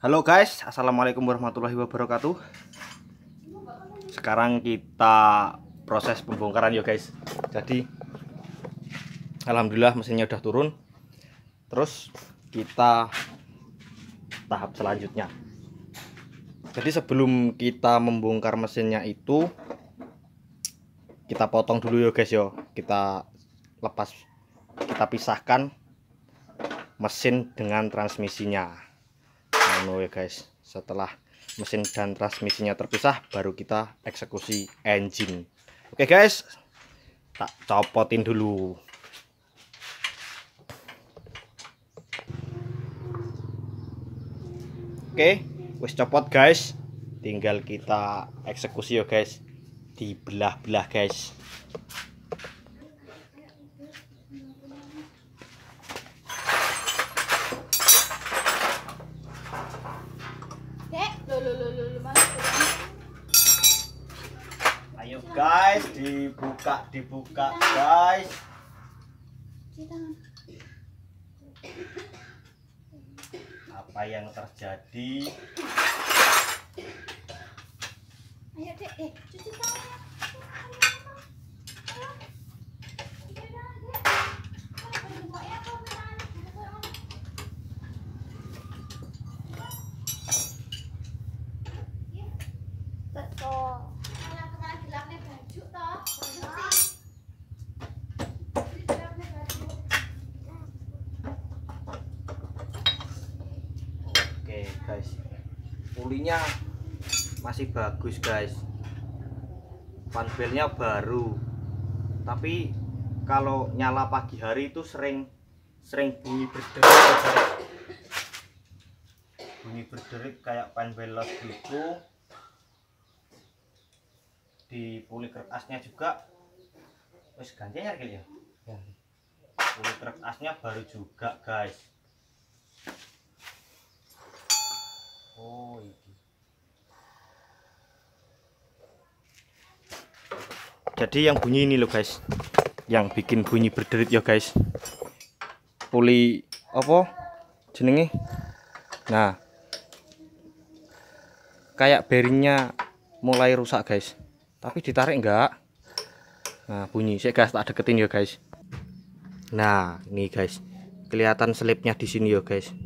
Halo guys, assalamualaikum warahmatullahi wabarakatuh. Sekarang kita proses pembongkaran ya guys. Jadi, alhamdulillah mesinnya udah turun. Terus kita tahap selanjutnya. Jadi sebelum kita membongkar mesinnya itu, kita potong dulu ya guys yo. Kita lepas, kita pisahkan mesin dengan transmisinya. Anu ya guys setelah mesin dan transmisinya terpisah baru kita eksekusi engine oke guys tak copotin dulu oke wis copot guys tinggal kita eksekusi ya guys di belah belah guys dibuka dibuka guys apa yang terjadi masih bagus guys fan baru tapi kalau nyala pagi hari itu sering sering bunyi berderik bunyi berderik kayak fan velg gitu di puli kertasnya juga terus gantinya kali ya? ya puli kertasnya baru juga guys oh iki jadi yang bunyi ini loh guys yang bikin bunyi berderit ya guys puli apa jenenge nah kayak bearingnya mulai rusak guys tapi ditarik enggak nah bunyi saya guys tak deketin ya guys nah ini guys kelihatan selipnya di sini ya guys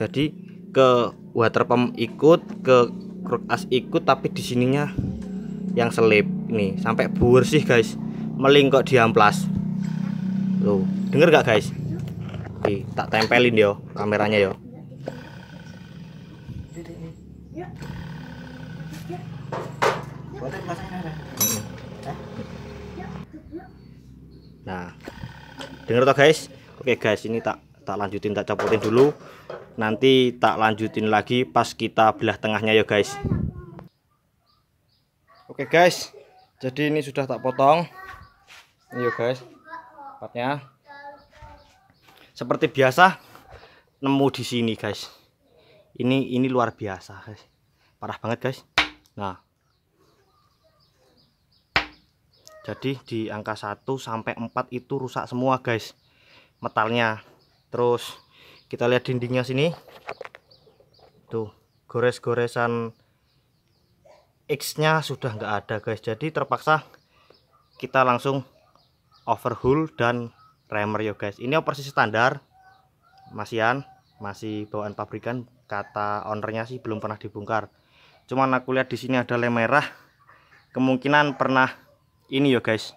jadi ke water pump ikut ke kruk as ikut tapi di sininya yang selip ini sampai buer sih guys melingkok di amplas Lu denger gak guys Oke, tak tempelin yo kameranya yo nah denger tak guys oke guys ini tak tak lanjutin tak copotin dulu nanti tak lanjutin lagi pas kita belah tengahnya ya guys oke guys jadi ini sudah tak potong yuk guys tempatnya seperti biasa nemu di sini guys ini ini luar biasa guys parah banget guys nah jadi di angka 1 sampai 4 itu rusak semua guys metalnya terus kita lihat dindingnya sini tuh gores-goresan X-nya sudah nggak ada guys. Jadi terpaksa kita langsung overhaul dan remer ya guys. Ini operasi standar. Masian masih bawaan pabrikan kata ownernya sih belum pernah dibongkar. Cuman aku lihat di sini ada lem merah. Kemungkinan pernah ini yo guys.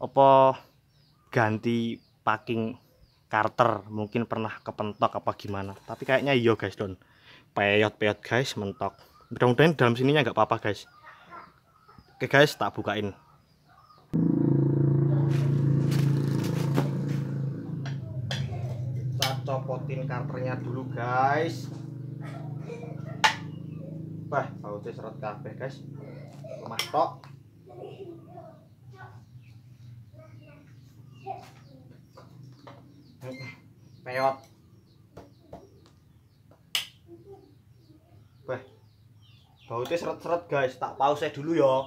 Opo ganti packing Carter mungkin pernah kepentok apa gimana tapi kayaknya iya guys don peyot peyot guys mentok mudah-mudahan dalam sininya nggak apa-apa guys oke guys tak bukain kita copotin karternya dulu guys wah bautnya serot kabeh guys lemah tok peot Bautnya seret-seret guys, tak pause dulu ya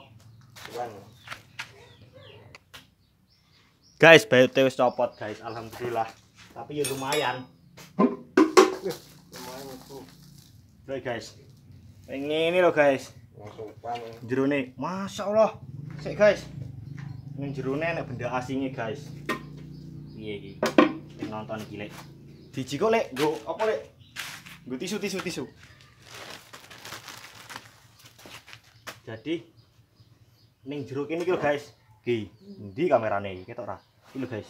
Guys, bautnya wis copot guys, alhamdulillah. Tapi ya lumayan. Lumayan itu. guys. Ini ini loh guys. Ya. Jerone, Masya Allah. Sik guys. Ini jerone enak benda asingnya guys. Iya ini Nonton gile. Dijiko lek, nggo apa lek? Gue tisu tisu tisu. jadi ning jeruk ini lho guys di di kamerane kita kita e, ora ini guys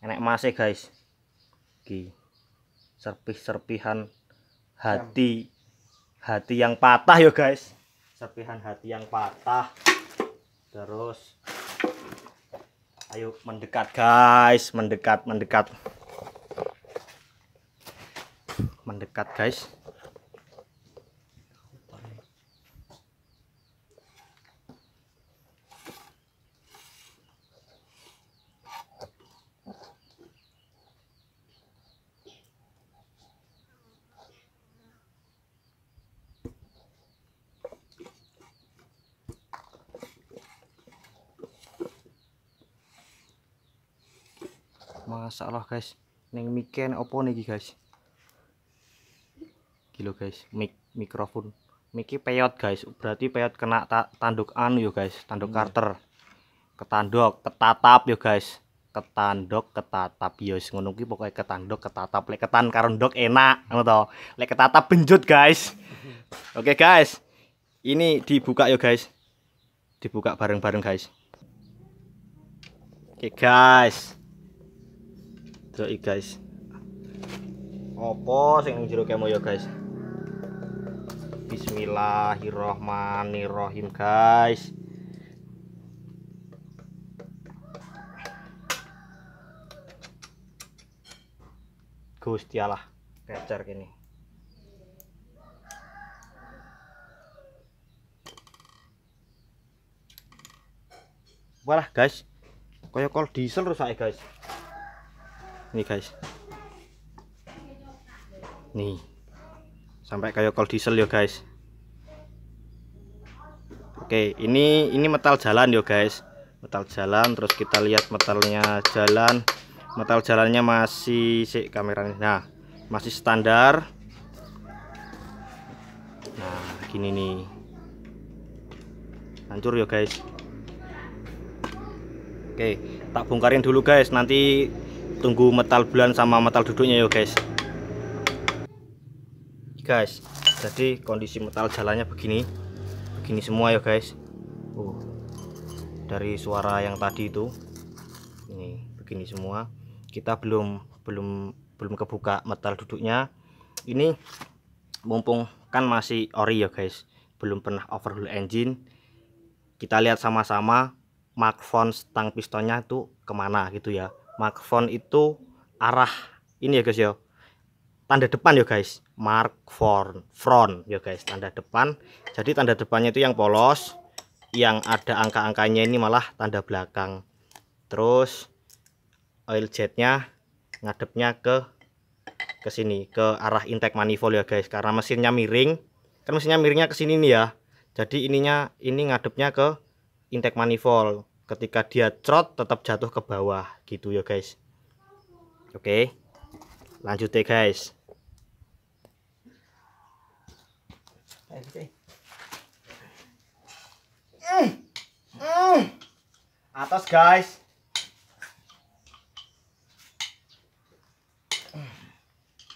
enak masih guys di serpih-serpihan hati hati yang patah ya guys serpihan hati yang patah terus ayo mendekat guys mendekat mendekat mendekat guys masalah guys neng miken opo nih guys gilo guys mik, mikrofon Miki peyot guys berarti peyot kena ta tanduk anu yo guys tanduk hmm. karter ketandok ketatap yo guys ketandok ketatap yo ngono ki ketandok ketatap lek ketan karo enak ngono tau, lek ketatap benjut guys oke okay, guys ini dibuka yo guys dibuka bareng-bareng guys oke okay, guys doi guys opo sing jero kemo yo guys Bismillahirrohmanirrohim guys Gusti Allah kecer gini Walah guys Kayak kol diesel rusak ya, guys Ini guys Nih sampai kayak kol diesel ya guys Oke, ini ini metal jalan yo guys. Metal jalan terus kita lihat metalnya jalan. Metal jalannya masih si kameranya. Nah, masih standar. Nah, gini nih. Hancur yo guys. Oke, tak bongkarin dulu guys. Nanti tunggu metal bulan sama metal duduknya yo guys. Guys, jadi kondisi metal jalannya begini begini semua ya guys uh, dari suara yang tadi itu ini begini semua kita belum belum belum kebuka metal duduknya ini mumpung kan masih ori ya guys belum pernah overhaul engine kita lihat sama-sama mark stang pistonnya itu kemana gitu ya mark itu arah ini ya guys ya tanda depan ya guys mark for front ya guys tanda depan jadi tanda depannya itu yang polos yang ada angka-angkanya ini malah tanda belakang terus oil jetnya ngadepnya ke ke sini ke arah intake manifold ya guys karena mesinnya miring kan mesinnya miringnya ke sini nih ya jadi ininya ini ngadepnya ke intake manifold ketika dia trot tetap jatuh ke bawah gitu ya guys oke lanjut ya guys Atas guys.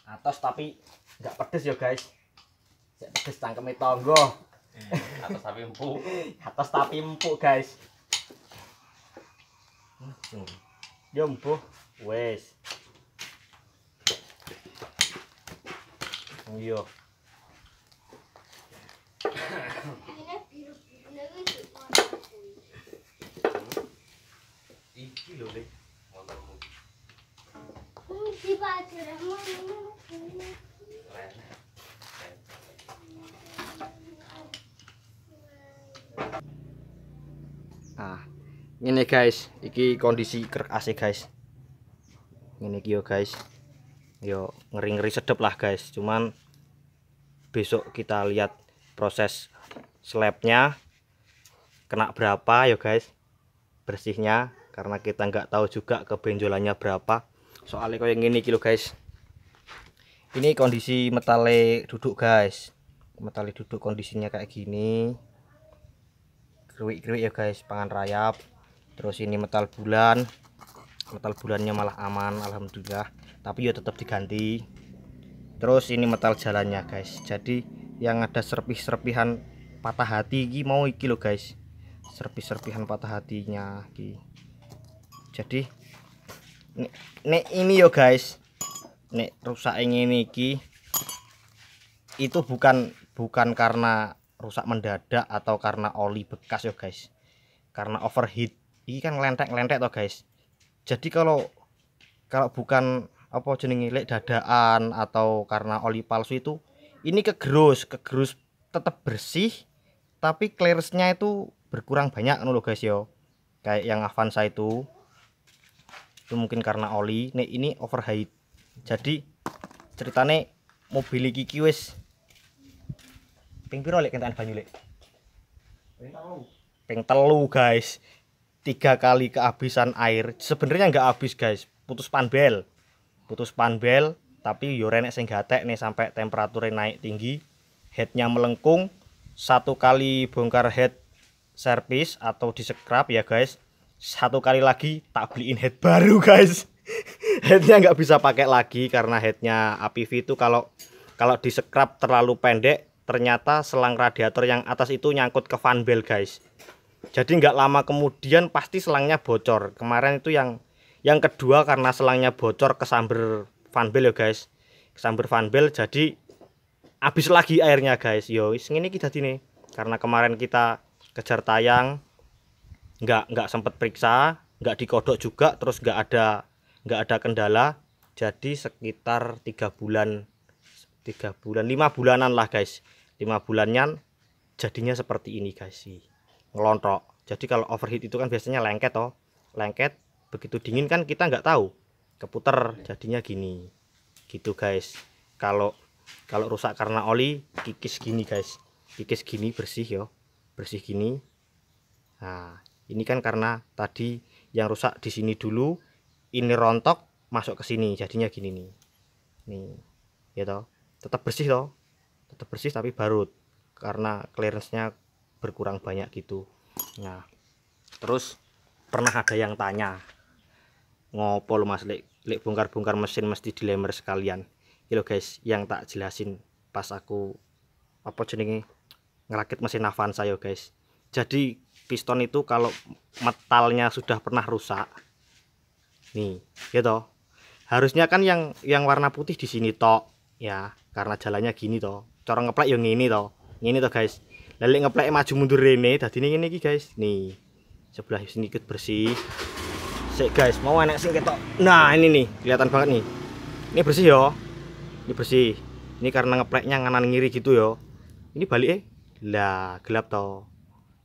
Atas tapi nggak pedes ya guys. nggak pedes itu tonggo. Eh, atas tapi empuk. Atas tapi empuk guys. jumbo ya, wes Yo. Iya ini ah, guys, iki kondisi AC guys. Ini kyo guys. Yo ngeri-ngeri sedep lah guys, cuman besok kita lihat proses slabnya kena berapa ya guys bersihnya karena kita nggak tahu juga kebenjolannya berapa soalnya kayak gini kilo guys ini kondisi metale duduk guys metale duduk kondisinya kayak gini kriwik-kriwik ya guys pangan rayap terus ini metal bulan metal bulannya malah aman Alhamdulillah tapi ya tetap diganti terus ini metal jalannya guys jadi yang ada serpih-serpihan patah hati ini mau iki lo guys serpih-serpihan patah hatinya iki jadi nek, ini yo guys nek rusak yang ini iki itu bukan bukan karena rusak mendadak atau karena oli bekas yo guys karena overheat ini kan lentek-lentek toh guys jadi kalau kalau bukan apa jenis dadaan atau karena oli palsu itu ini kegerus kegerus tetap bersih tapi clearance itu berkurang banyak nulo guys yo kayak yang Avanza itu itu mungkin karena oli nih ini overheat jadi ceritane mobil iki ki wis ping piro lek kentekan banyu lek ping telu guys tiga kali kehabisan air sebenarnya nggak habis guys putus panbel putus panbel tapi yo renek sing gatek nih sampai temperaturnya naik tinggi headnya melengkung satu kali bongkar head service atau di scrap ya guys satu kali lagi tak beliin head baru guys headnya nggak bisa pakai lagi karena headnya APV itu kalau kalau di scrap terlalu pendek ternyata selang radiator yang atas itu nyangkut ke fan belt guys jadi nggak lama kemudian pasti selangnya bocor kemarin itu yang yang kedua karena selangnya bocor kesamber fanbel ya guys kesamber fanbel jadi habis lagi airnya guys yo ini kita sini karena kemarin kita kejar tayang nggak nggak sempet periksa nggak dikodok juga terus nggak ada nggak ada kendala jadi sekitar tiga bulan tiga bulan lima bulanan lah guys lima bulannya jadinya seperti ini guys sih ngelontok jadi kalau overheat itu kan biasanya lengket oh, lengket begitu dingin kan kita nggak tahu keputer jadinya gini gitu guys kalau kalau rusak karena oli kikis gini guys kikis gini bersih yo bersih gini nah ini kan karena tadi yang rusak di sini dulu ini rontok masuk ke sini jadinya gini nih nih ya toh tetap bersih toh tetap bersih tapi barut karena clearance-nya berkurang banyak gitu nah terus pernah ada yang tanya ngopo lu mas lek bongkar-bongkar mesin mesti dilemer sekalian iki iya lo guys yang tak jelasin pas aku apa jenenge ngerakit mesin Avanza yo guys jadi piston itu kalau metalnya sudah pernah rusak nih gitu harusnya kan yang yang warna putih di sini tok ya karena jalannya gini toh Corong ngeplek yang ini toh ini toh guys lalu ngeplek maju mundur ini tadi ini ini guys nih sebelah sini ikut bersih Sik guys, mau enak sing ketok. Nah, ini nih, kelihatan banget nih. Ini bersih yo. Ini bersih. Ini karena ngepleknya nganan ngiri gitu yo. Ini balik eh. Lah, gelap toh.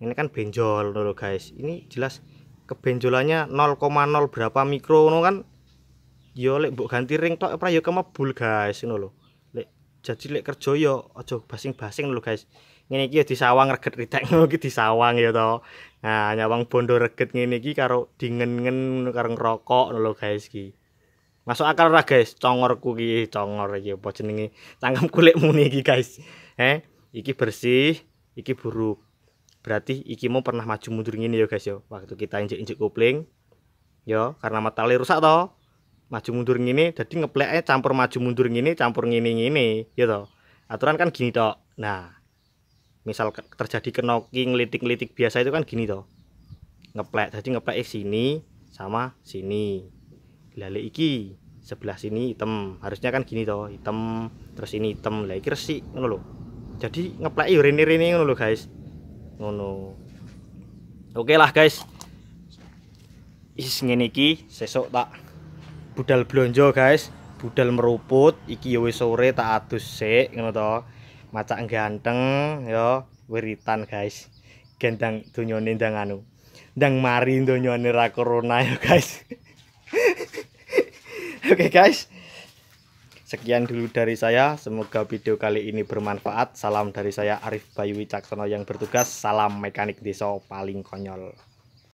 Ini kan benjol loh guys. Ini jelas kebenjolannya 0,0 berapa mikro no kan. Yo lek mbok ganti ring tok apa yo kemebul guys ngono lho. Lek jadi lek kerja yo aja basing-basing lho guys ngene iki ya di sawang reget ritek ngono di sawang ya to. Nah, nyawang bondo reget ngene iki karo dingen-ngen karo ngerokok lho guys iki. Masuk akal ora guys, congorku iki congor iki apa jenenge? tanggam kulit muni iki guys. Eh, iki bersih, iki buruk. Berarti iki mau pernah maju mundur ngene ya guys ya. Waktu kita injek-injek kopling yo ya, karena metalnya rusak toh maju mundur ngene jadi ngepleknya campur maju mundur ngene campur ngene ngene ya toh aturan kan gini toh nah misal terjadi knocking litik-litik biasa itu kan gini toh ngeplek jadi ngeplek eh, sini sama sini lalu iki sebelah sini hitam harusnya kan gini toh hitam terus ini hitam lagi resik ngono lo jadi ngeplek yo rini rene ngono lo guys ngono oke lah guys is ngene iki sesok tak budal blonjo guys budal meruput iki yo sore tak adus sik ngono toh macak ganteng yo wiritan guys gendang dunyone ndang anu ndang mari dunyone ra corona yo guys oke okay, guys sekian dulu dari saya semoga video kali ini bermanfaat salam dari saya Arif Bayu Wicaksono yang bertugas salam mekanik desa paling konyol